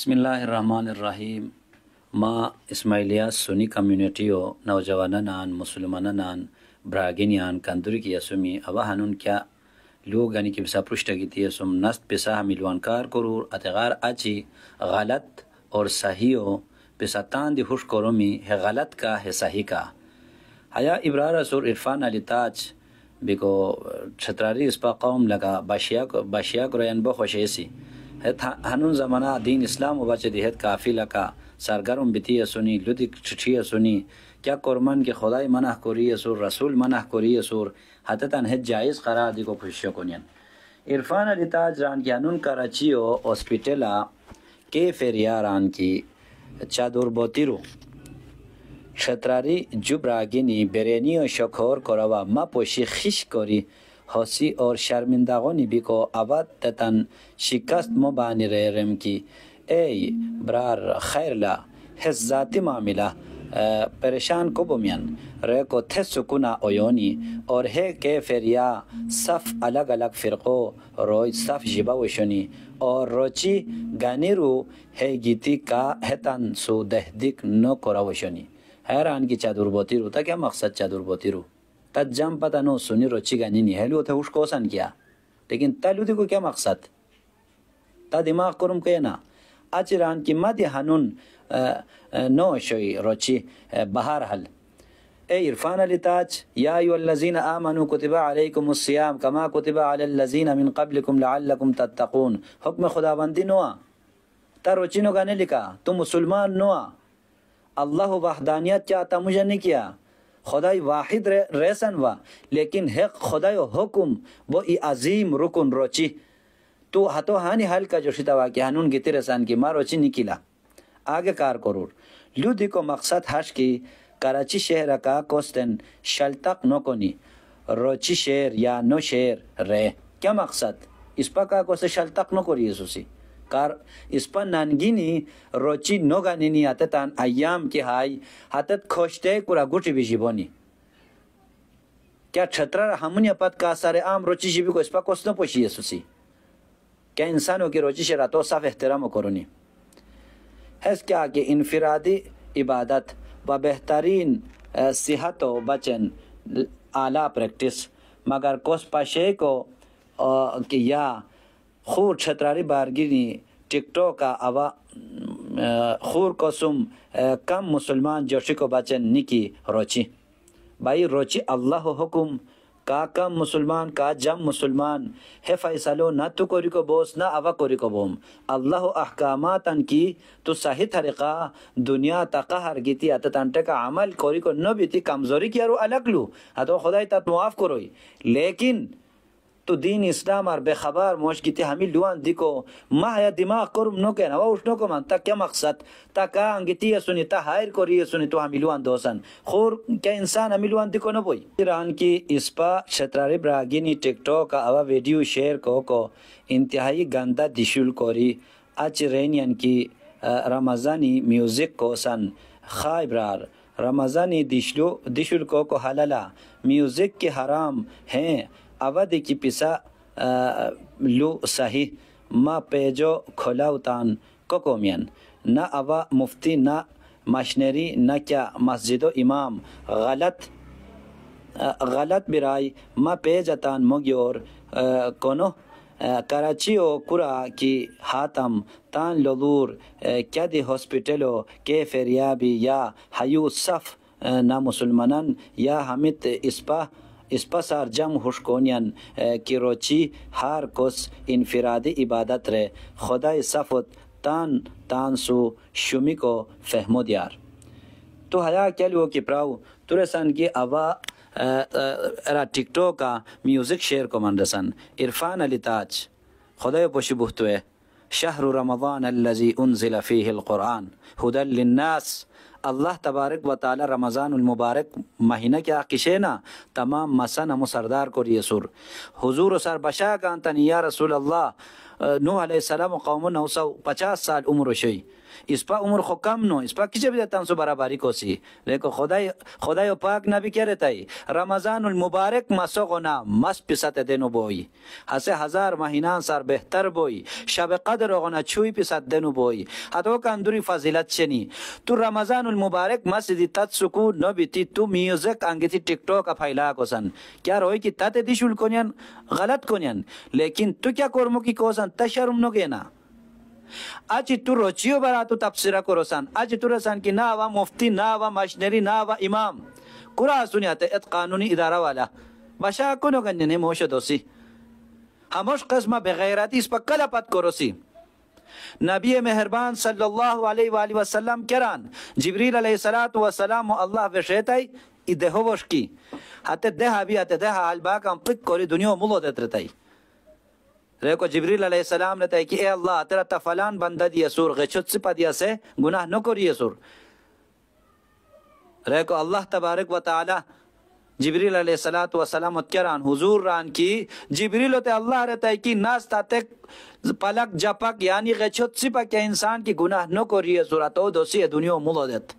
بسم اللہ الرحمن الرحیم ماں اسماعیلیہ سنی کمیونٹیوں نوجوانان مسلمانہ نان براگنیاں کندوری کی اسمی اوا ہنون کیا لوگ یعنی کہ کی تھی اسم نست پسا کار کرور اتغار اچھی غلط اور صحیح تان دی خوش کرومی ہے غلط کا ہے صحیح کا حیا ابرار رسول عرفان علی تاج بکو چھتراری اس پا قوم لگا باشیا کرو یعنی بخوش ایسی هنون زمانہ دین اسلام و بچ دیت کافی لکا سرگرم بیتی سنی لدی چچی سنی کیا کرمن که خدای منح کری سور رسول منح کری سور حتتن هت جایز قرار دی کو پوشش کنین عرفان علی تاج ران کی هنون کراچی او هاسپیٹلا کی فیریا ران کی چادر بوتی رو شتراری جبراگینی برینی و شکور کروا ما پوشی خیش کری حوثی اور شرمندہ گونی بیکو اباد تتن شکست مبانی رے رم کی اے برار خیر لا حس ذاتی معاملہ پریشان کو بومین رے کو تھے سکونا اویونی اور ہے کہ فریا صف الگ الگ فرقو روی صف جبا وشونی اور روچی گانی رو ہے گیتی کا ہے تن سو دہدک نو کرا وشونی حیران کی چادر بوتی رو تا کیا مقصد چادر بوتی رو تت جم پتہ نو سنی روچی گانی نیلو تھوش کوسن کیا لیکن تلو تہل کو کیا مقصد تدما قرم کے نا اچران کی مد مت ہنو شو روچی بہار حل اے عرفان علی تاج یا الذین من کتب علیکم السیام کما کتب علی الذین من قبلکم لعلکم تتقون حکم خدا بندی نُا تَ نو نے لکھا تو مسلمان نوا اللہ وحدانیت چاہتا مجھے نہیں کیا خدای واحد ریسن و و لیکن حق خدای حکم ای عظیم رکن روچی تو ہانی حل کا جو جوشتوا کے گی کی رسان کی ماں روچی نکلا آگے کار کرور لودی کو مقصد حش کی کراچی شہر کا کوستن شلتق نو کونی روچی شہر یا نو شہر رے کیا مقصد اس پا کا کوستن شلتق نو کوئی یسوسی اس پر نانگنی روچی گوٹی بیشی بونی کیا چھتر ہم پت کا سارے عام روچی شیبی کو اس پا کس نو پوشی یسوسی کیا انسانوں کی روچی شرا تو صاف احترام کرونی حس کیا کہ انفرادی عبادت و بہترین صحت و بچن آلا پریکٹس مگر کس پاشے کو کہ یا خور چھتراری بارگیری ٹکٹو کا آوا خور قسم کم مسلمان جوشی کو بچن نکی روچی بھائی روچی اللہ حکم کا کم مسلمان کا جم مسلمان ہے فیصلو نہ تو کوری کو بوس نہ اوا کوری کو بوم اللہ احکامات ان کی تو صحیح طریقہ دنیا تقا ہر گیتی اتتانٹے کا عمل کوری کو نہ بیتی کمزوری کیا رو الگ لو ہتو خدای تا معاف کروئی لیکن تو دین اسلام اور بے خبر موش کی ہمیں لوان دیکھو ما یا دماغ کرم نو کہنا وہ اٹھنو کو مان تا کیا مقصد تا کا انگتی سنی تا ہائر کری سنی تو ہمیں لوان دوسن خور کیا انسان ہمیں لوان دیکھو نو بوئی ایران کی اسپا شتراری براگینی ٹک ٹاک اوا ویڈیو شیئر کو کو انتہائی گندہ دشل کوری اچ رینین کی رمضانی میوزک کو سن خائبرار رمضانی دشلو دشل کو کو حلالا میوزک کے حرام ہیں اودی کی پسا لو صحیح ما پیجو جو کھلا اتان کوکومی نہ اوا مفتی نہ مشنری نہ کیا مسجد و امام غلط غلط برائی ما پے جتان مغور کون کراچی او کرا کی ہاتم تان لدور کیا دی داسپٹلوں کے فیریابی یا حیو صف نہ مسلمن یا ہمت اسپا اسپسار جم حشکون کی روچی ہار کس انفرادی عبادت رے خدا صفت تان تان سو شمی کو فہمو دیار تو حیا کیلو کہ پراؤ ترسن کی ابا ارا ٹکٹو کا میوزک شیئر کو من رسن عرفان علی تاج خدے پشبو تو شہر الذي الزی فیه القرآن حد للناس اللہ تبارک و تعالی رمضان المبارک مہینہ کیا کشے نا تمام مسن ہم سردار کو ریسور حضور سر بشا کان یا رسول اللہ علیہ السلام قوم نو سو پچاس سال عمر شئی اسپا عمر خو کم نو اسپا کیسے بھی دیتا ہم سو برابری کوسی لیکن خدای خدای پاک نبی کہہ رہتا ہے رمضان المبارک مسو غنا مس پسات دینو بوئی ہسے ہزار مہینان سر بہتر بوئی شب قدر غنا چوی پسات دینو بوئی ہتو کندوری فضیلت چنی تو رمضان المبارک مس دی تت سکو نو بیتی تو میوزک انگتی ٹک ٹاک پھیلا کوسن کیا روئی کی تت دی شول کنین غلط کنین لیکن تو کیا کرمو کی کوسن تشرم نو گینا اچھی تو روچیو برا تو تفسیرہ کو رسان اچھی تو رسان کی ناوہ مفتی ناوہ مشنری ناوہ امام کرا سنیا تے ات قانونی ادارہ والا بشا کنو گنی نے موش دوسی ہموش قسمہ بغیراتی اس پا کلا پت کو رسی نبی مہربان صلی اللہ علیہ وآلہ وسلم کران جبریل علیہ السلام و سلام و اللہ وشیتائی ای دہو وشکی حتی دہا بھی حتی دہا حلباکا پک کوری دنیا ملو دیت رتائی ریکو جبریل علیہ السلام نے تے کہ اے اللہ تیرا تفلان بندہ دی اسور غچت سپا دیا سے گناہ نہ کری اسور ریکو اللہ تبارک و تعالی جبریل علیہ الصلات و سلام اتکران حضور ران کی جبریل تے اللہ رہتا ہے کہ ناس تا تک پلک جپک یعنی غچت سپا کہ انسان کی گناہ نہ کری اسور تو دوسی دنیا ملو دیتا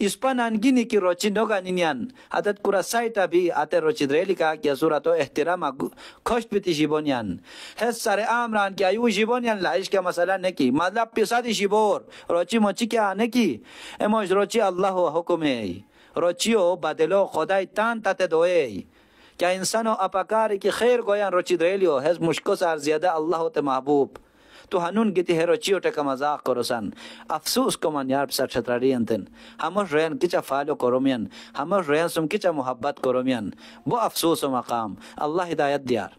اسپن انگینی کی روچی نوگا نینیان اتت کورا سایتا بی، آتے روچی دریلی کا کیا صورت تو احترام کھشت بیتی شیبونیان ہے سر آمران ران ایو یو لایش لائش کا مسئلہ نکی مطلب پیسادی شیبور روچی مچی کیا نکی اموش روچی اللہ حکم ہے روچیو بدلو خدای تان تاتے دوئے که انسانو اپکاری که خیر گویان روچی دریلیو هز مشکو سر زیاده الله و محبوب تو ہنون گیتی ہیرو چیو کا مزاق کروسن افسوس کو من یار پسر چھتراری انتن انتر رین کچا فالو کرومین رومین رین سم کچا محبت کرومین بو وہ افسوس و مقام اللہ ہدایت دیار